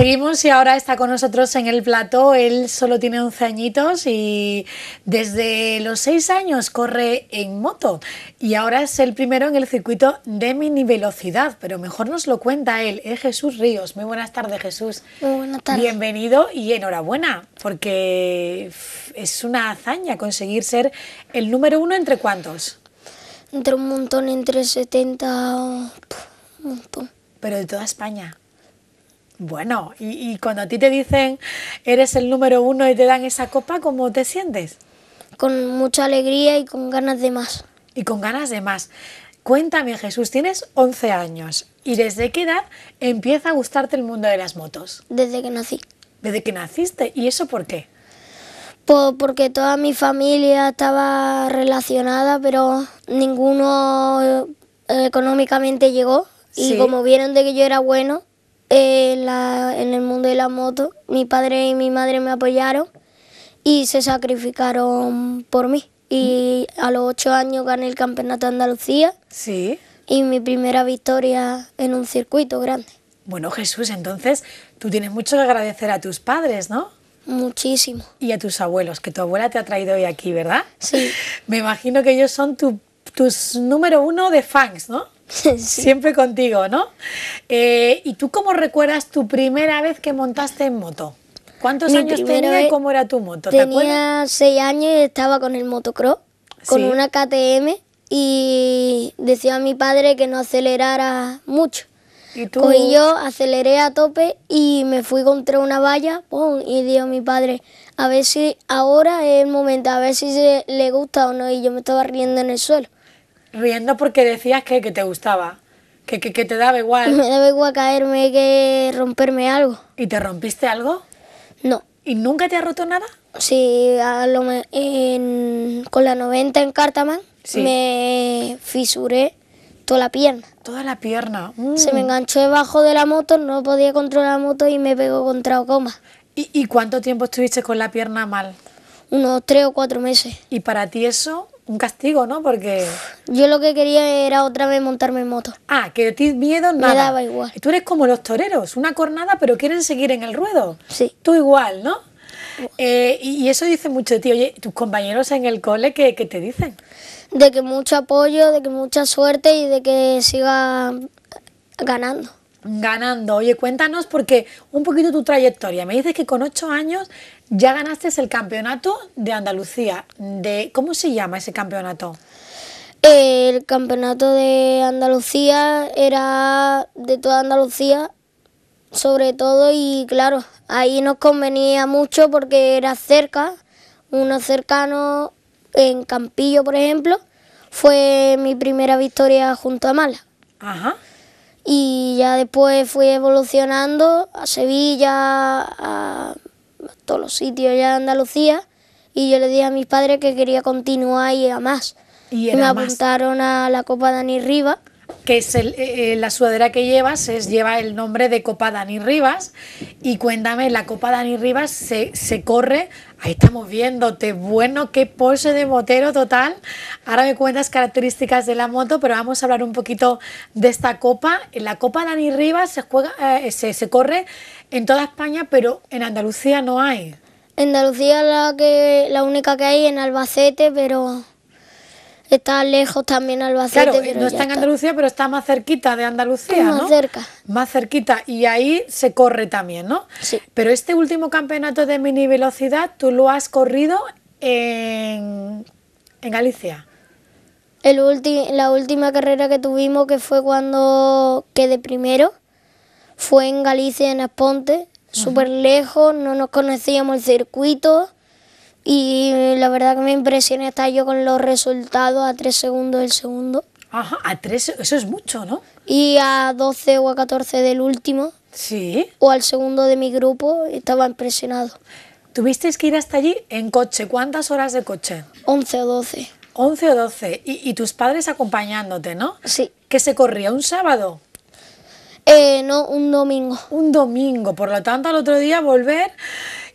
Seguimos y ahora está con nosotros en el plató. Él solo tiene 11 añitos y desde los 6 años corre en moto y ahora es el primero en el circuito de mini velocidad, pero mejor nos lo cuenta él, es eh, Jesús Ríos. Muy buenas tardes Jesús. Muy buenas tardes. Bienvenido y enhorabuena porque es una hazaña conseguir ser el número uno entre cuántos. Entre un montón, entre 70, un montón. Pero de toda España. Bueno, y, cuando a ti te dicen eres el número uno y te dan esa copa, ¿cómo te sientes? Con mucha alegría y con ganas de más. Y con ganas de más. Cuéntame, Jesús, tienes 11 años. ¿Y desde qué edad empieza a gustarte el mundo de las motos? Desde que nací. ¿Desde que naciste? ¿Y eso por qué? Pues porque toda mi familia estaba relacionada, pero ninguno eh, económicamente llegó. Y como vieron de que yo era bueno, en, la, en el mundo de la moto. Mi padre y mi madre me apoyaron y se sacrificaron por mí. Y a los ocho años gané el campeonato de Andalucía. Sí. Y mi primera victoria en un circuito grande. Bueno, Jesús, entonces tú tienes mucho que agradecer a tus padres, ¿no? Muchísimo. Y a tus abuelos, que tu abuela te ha traído hoy aquí, ¿verdad? Sí. Me imagino que ellos son tus número uno de fans, ¿no? Siempre contigo, ¿no? Eh, ¿Y tú cómo recuerdas tu primera vez que montaste en moto? ¿Cuántos años tenía y cómo era tu moto? Tenía seis años y estaba con el motocross, con una KTM y decía a mi padre que no acelerara mucho. ¿Y pues yo, aceleré a tope y me fui contra una valla ¡pum! y dijo mi padre, a ver si ahora es el momento, a ver si le gusta o no y yo me estaba riendo en el suelo riendo porque decías que, te gustaba, que, te daba igual. Me daba igual caerme que romperme algo. ¿Y te rompiste algo? No. ¿Y nunca te ha roto nada? Sí, a lo, con la 90 en Cartaman me fisuré toda la pierna. Toda la pierna. Se me mm. enganchó debajo de la moto, no podía controlar la moto y me pegó contra coma ¿Y, ¿Y cuánto tiempo estuviste con la pierna mal? Unos tres o cuatro meses. ¿Y para ti eso un castigo, ¿no? Porque... Yo lo que quería era otra vez montarme en moto. Ah, que ti miedo, nada. Me daba igual. Tú eres como los toreros, una cornada, pero quieren seguir en el ruedo. Sí. Tú igual, ¿no? Eh, y eso dice mucho tío. Oye, tus compañeros en el cole, ¿qué, te dicen? De que mucho apoyo, de que mucha suerte y de que siga ganando ganando. Oye, cuéntanos porque un poquito tu trayectoria. Me dices que con ocho años ya ganaste el campeonato de Andalucía. De, ¿Cómo se llama ese campeonato? El campeonato de Andalucía era de toda Andalucía, sobre todo, y claro, ahí nos convenía mucho porque era cerca, uno cercano en Campillo, por ejemplo, fue mi primera victoria junto a Mala. Ajá. Y ya después fui evolucionando a Sevilla, a todos los sitios ya de Andalucía y yo le dije a mis padres que quería continuar y a más. Y, me apuntaron a la Copa Dani Rivas. Que es eh, eh, la sudadera que llevas, es, lleva el nombre de Copa Dani Rivas. Y cuéntame, la Copa Dani Rivas se, se corre, ahí estamos viéndote, bueno, qué pose de motero total. Ahora me cuentas características de la moto, pero vamos a hablar un poquito de esta copa. En la Copa Dani Rivas se, juega, eh, se, se corre en toda España, pero en Andalucía no hay. En Andalucía la, que, la única que hay en Albacete, pero está lejos también Albacete. no está en Andalucía, pero está más cerquita de Andalucía, ¿no? Más cerca. Más cerquita, y ahí se corre también, ¿no? Sí. Pero este último campeonato de mini velocidad, tú lo has corrido en, Galicia. El la última carrera que tuvimos, que fue cuando quedé primero, fue en Galicia, en Esponte, súper lejos, no nos conocíamos el circuito y la verdad que me impresioné estar yo con los resultados a tres segundos del segundo. Ajá, a tres, eso es mucho, ¿no? Y a 12 o a 14 del último. Sí. O al segundo de mi grupo, estaba impresionado. ¿Tuvisteis que ir hasta allí en coche? ¿Cuántas horas de coche? 11 o 12. 11 o 12. Y, tus padres acompañándote, ¿no? Sí. ¿Que se corría? ¿Un sábado? Eh, no, un domingo. Un domingo, por lo tanto al otro día volver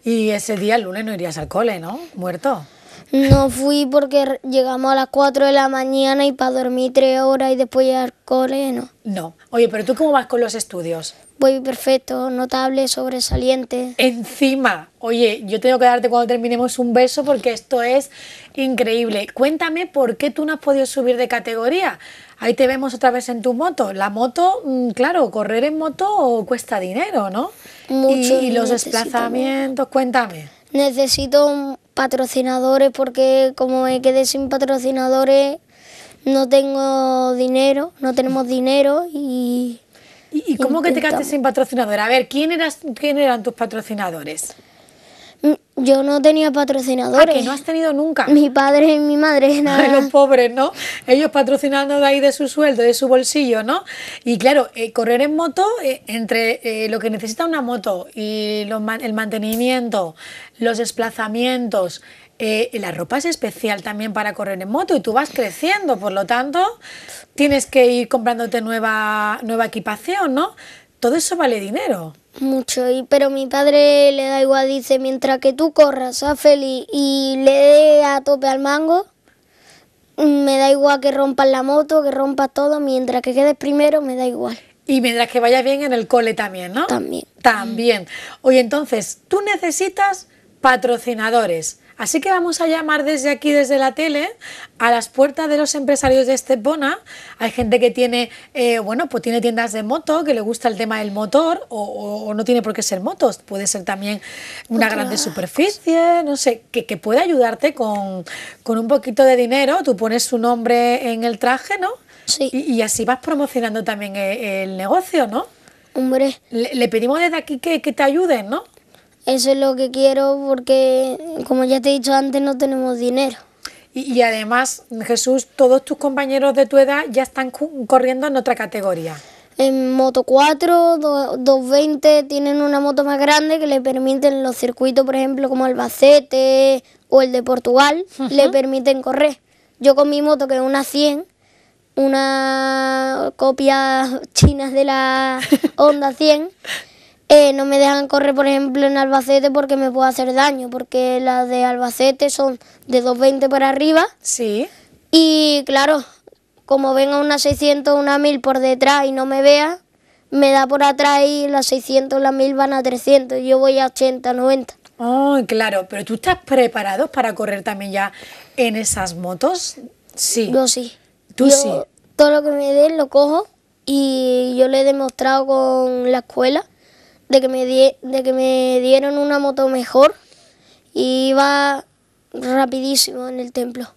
y ese día el lunes no irías al cole, ¿no? Muerto. No fui porque llegamos a las 4 de la mañana y para dormir 3 horas y después ir al cole, no. No. Oye, pero tú cómo vas con los estudios? Voy perfecto, notable, sobresaliente. Encima, oye, yo tengo que darte cuando terminemos un beso porque esto es increíble. Cuéntame por qué tú no has podido subir de categoría. Ahí te vemos otra vez en tu moto. La moto, mm, claro, correr en moto cuesta dinero, ¿no? Mucho. Y, y los desplazamientos, cuéntame. Necesito patrocinadores porque como me quedé sin patrocinadores, no tengo dinero, no tenemos dinero y... ¿Y, cómo que te quedaste sin patrocinadores? A ver, ¿quién, eras, ¿quién eran tus patrocinadores? yo no tenía patrocinadores. ¿A que no has tenido nunca? Mi padre y mi madre. Nada. los pobres, ¿no? Ellos patrocinando de ahí de su sueldo, de su bolsillo, ¿no? Y claro, eh, correr en moto, eh, entre eh, lo que necesita una moto y el mantenimiento, los desplazamientos, la ropa es especial también para correr en moto y tú vas creciendo, por lo tanto, tienes que ir comprándote nueva, nueva equipación, ¿no? Todo eso vale dinero mucho, y, pero mi padre le da igual, dice, mientras que tú corras, a feliz y le dé a tope al mango, me da igual que rompas la moto, que rompas todo, mientras que quedes primero, me da igual. Y mientras que vayas bien en el cole también, ¿no? También. También. Oye, entonces, tú necesitas patrocinadores. Así que vamos a llamar desde aquí, desde la tele, a las puertas de los empresarios de Estepona. Hay gente que tiene, eh, bueno, pues tiene tiendas de moto, que le gusta el tema del motor, o, no tiene por qué ser motos, puede ser también una grande superficie, no sé, que, puede ayudarte con, un poquito de dinero. Tú pones su nombre en el traje, ¿no? Sí. Y, así vas promocionando también eh, el, negocio, ¿no? Hombre. Le, pedimos desde aquí que, que te ayuden, ¿no? Eso es lo que quiero porque, como ya te he dicho antes, no tenemos dinero. Y, además, Jesús, todos tus compañeros de tu edad ya están corriendo en otra categoría. En Moto 4, 220 tienen una moto más grande que le permiten los circuitos, por ejemplo, como Albacete o el de Portugal, le permiten correr. Yo con mi moto, que es una 100, una copia china de la Honda 100, Eh, no me dejan correr, por ejemplo, en Albacete porque me puedo hacer daño, porque las de Albacete son de 220 para arriba. Sí. Y claro, como venga una 600, una 1000 por detrás y no me vea, me da por atrás y las 600, las 1000 van a 300, yo voy a 80, 90. Oh, claro, pero tú estás preparado para correr también ya en esas motos? Sí. Yo sí. Tú sí. Todo lo que me den lo cojo y yo lo he demostrado con la escuela de que me, di, de que me dieron una moto mejor y iba rapidísimo en el templo.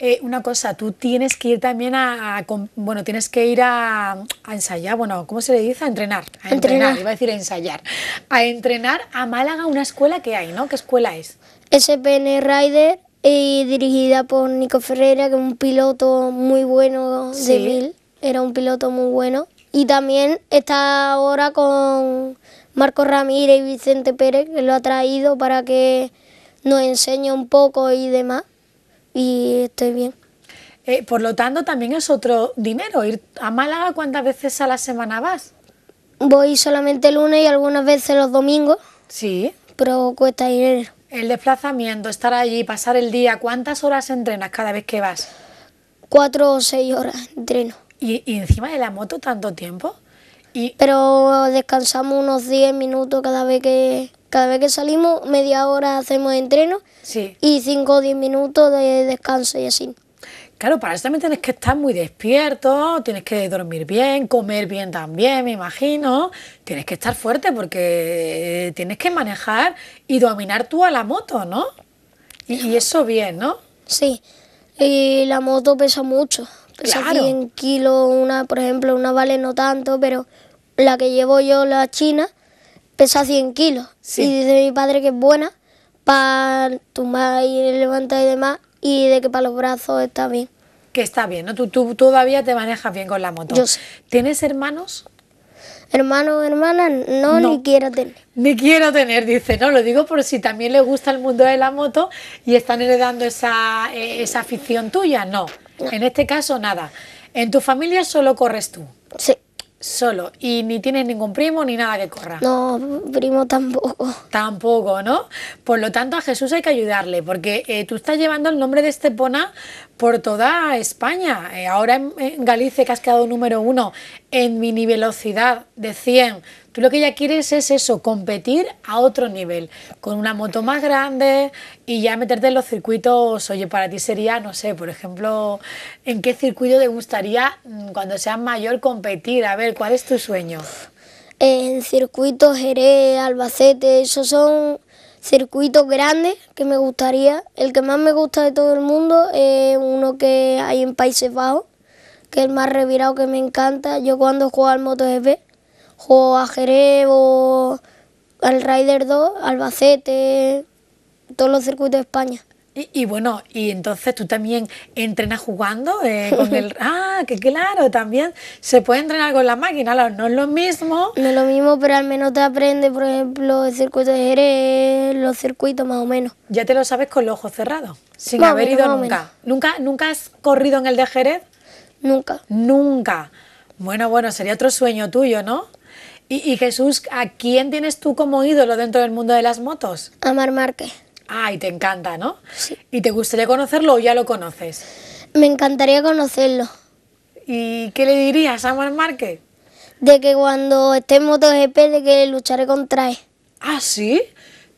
Eh, una cosa, tú tienes que ir también a, bueno, tienes que ir a, ensayar, bueno, ¿cómo se le dice? A entrenar, a entrenar. iba a decir ensayar, a entrenar a Málaga, una escuela que hay, ¿no? ¿Qué escuela es? SPN Rider y dirigida por Nico Ferreira, que es un piloto muy bueno de era un piloto muy bueno. Y también está ahora con Marco Ramírez y Vicente Pérez, que lo ha traído para que nos enseñe un poco y demás. Y estoy bien. Eh, por lo tanto, también es otro dinero. Ir a Málaga, ¿cuántas veces a la semana vas? Voy solamente el lunes y algunas veces los domingos. Sí. Pero cuesta dinero. El desplazamiento, estar allí, pasar el día, ¿cuántas horas entrenas cada vez que vas? Cuatro o seis horas entreno. y encima de la moto tanto tiempo? Pero descansamos unos 10 minutos cada vez que cada vez que salimos, media hora hacemos entreno y 5 o 10 minutos de descanso y así. Claro, para eso también tienes que estar muy despierto, tienes que dormir bien, comer bien también, me imagino. Tienes que estar fuerte porque tienes que manejar y dominar tú a la moto, ¿no? y eso bien, ¿no? Sí, y la moto pesa mucho, pesa 100 kilos, una, por ejemplo, una vale no tanto, pero la que llevo yo, la china, pesa 100 kilos. Y dice mi padre que es buena para tumbar y levantar y demás, y de que para los brazos está bien. Que está bien, ¿no? Tú, todavía te manejas bien con la moto. ¿Tienes hermanos? Hermanos, hermanas, no, ni quiero tener. Ni quiero tener, dice, no, lo digo por si también le gusta el mundo de la moto y están heredando esa, eh, esa afición tuya, no. En este caso, nada. En tu familia solo corres tú. Sí. Solo. Y ni tienes ningún primo ni nada que corra. No, primo tampoco. Tampoco, ¿no? Por lo tanto, a Jesús hay que ayudarle, porque eh, tú estás llevando el nombre de Estepona por toda España. Eh, ahora en, Galicia, que has quedado número uno en mini velocidad de 100, tú lo que ya quieres es eso, competir a otro nivel, con una moto más grande y ya meterte en los circuitos. Oye, para ti sería, no sé, por ejemplo, ¿en qué circuito te gustaría mm, cuando seas mayor competir? A ver, ¿cuál es tu sueño? En circuitos Jerez, Albacete, esos son circuitos grandes que me gustaría. El que más me gusta de todo el mundo es uno que hay en Países Bajos, que es el más revirado que me encanta. Yo cuando juego al MotoGP, juego a Jerez o al Rider 2, Albacete, todos los circuitos de España. Y, bueno, y entonces tú también entrenas jugando eh, con el... Ah, que claro, también se puede entrenar con la máquina, no es lo mismo. No es lo mismo, pero al menos te aprende por ejemplo, el circuito de Jerez, los circuitos más o menos. Ya te lo sabes con los ojos cerrados, sin haber ido nunca. nunca. ¿Nunca has corrido en el de Jerez? Nunca. Nunca. Bueno, bueno, sería otro sueño tuyo, ¿no? Y, Jesús, ¿a quién tienes tú como ídolo dentro del mundo de las motos? A Mar Márquez. Ah, y te encanta, ¿no? Sí. ¿Y te gustaría conocerlo o ya lo conoces? Me encantaría conocerlo. ¿Y qué le dirías a Juan Márquez? De que cuando esté en MotoGP, de que lucharé contra él. ¿Ah, sí?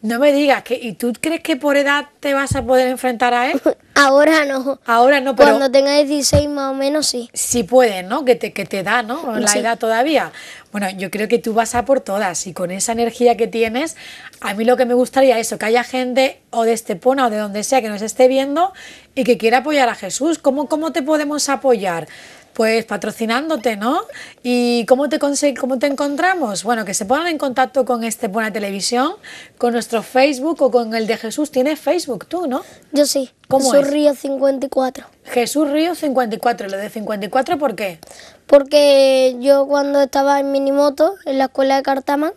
No me digas que. ¿Y tú crees que por edad te vas a poder enfrentar a él? Ahora no. Ahora no, pero. Cuando tenga 16 más o menos, sí. Sí puedes, ¿no? Que te, que te da, ¿no? La edad todavía. Bueno, yo creo que tú vas a por todas y con esa energía que tienes, a mí lo que me gustaría es eso, que haya gente o de Estepona o de donde sea que nos esté viendo y que quiera apoyar a Jesús. ¿Cómo, cómo te podemos apoyar? Pues patrocinándote, ¿no? ¿Y cómo te, cómo te encontramos? Bueno, que se pongan en contacto con Estepona Televisión, con nuestro Facebook o con el de Jesús. Tienes Facebook tú, ¿no? Yo sí. ¿Cómo Jesús Río 54. Jesús Río 54. ¿Lo de 54 por qué? Porque yo cuando estaba en minimoto, en la escuela de Cartaman,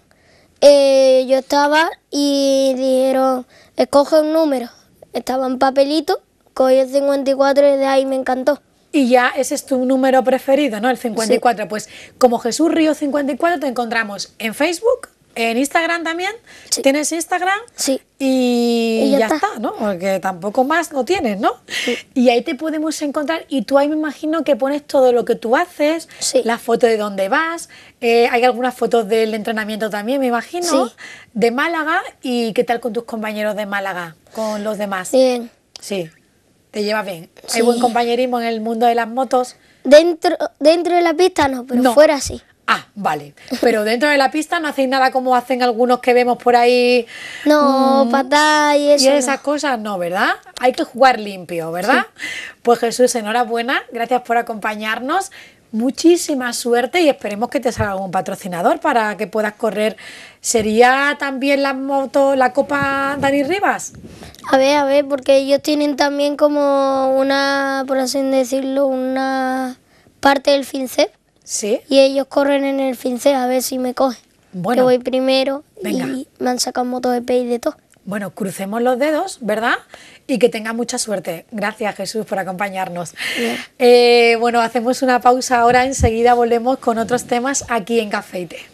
eh, yo estaba y dijeron, escoge un número. Estaba en papelito, cogí el 54 y de ahí me encantó. Y ya ese es tu número preferido, ¿no? El 54. Pues como Jesús Río 54 te encontramos en Facebook, ¿En Instagram también? ¿Tienes Instagram? Sí. Y, ya, está. ¿no? Porque tampoco más no tienes, ¿no? Y ahí te podemos encontrar y tú ahí me imagino que pones todo lo que tú haces, sí. las fotos de dónde vas, eh, hay algunas fotos del entrenamiento también, me imagino, de Málaga y qué tal con tus compañeros de Málaga, con los demás. Bien. Sí, te llevas bien. ¿Hay buen compañerismo en el mundo de las motos? Dentro, dentro de la pista no, pero fuera sí. Ah, vale. Pero dentro de la pista no hacéis nada como hacen algunos que vemos por ahí. No, mmm, y eso. esas cosas no, ¿verdad? Hay que jugar limpio, ¿verdad? Pues Jesús, enhorabuena. Gracias por acompañarnos. Muchísima suerte y esperemos que te salga algún patrocinador para que puedas correr. ¿Sería también la moto, la Copa Dani Rivas? A ver, a ver, porque ellos tienen también como una, por así decirlo, una parte del FinCEP y ellos corren en el fincé a ver si me cogen. Bueno. voy primero y me han sacado motos de y de todo. Bueno, crucemos los dedos, ¿verdad? Y que tenga mucha suerte. Gracias Jesús por acompañarnos. Eh, bueno, hacemos una pausa ahora, enseguida volvemos con otros temas aquí en Cafeite.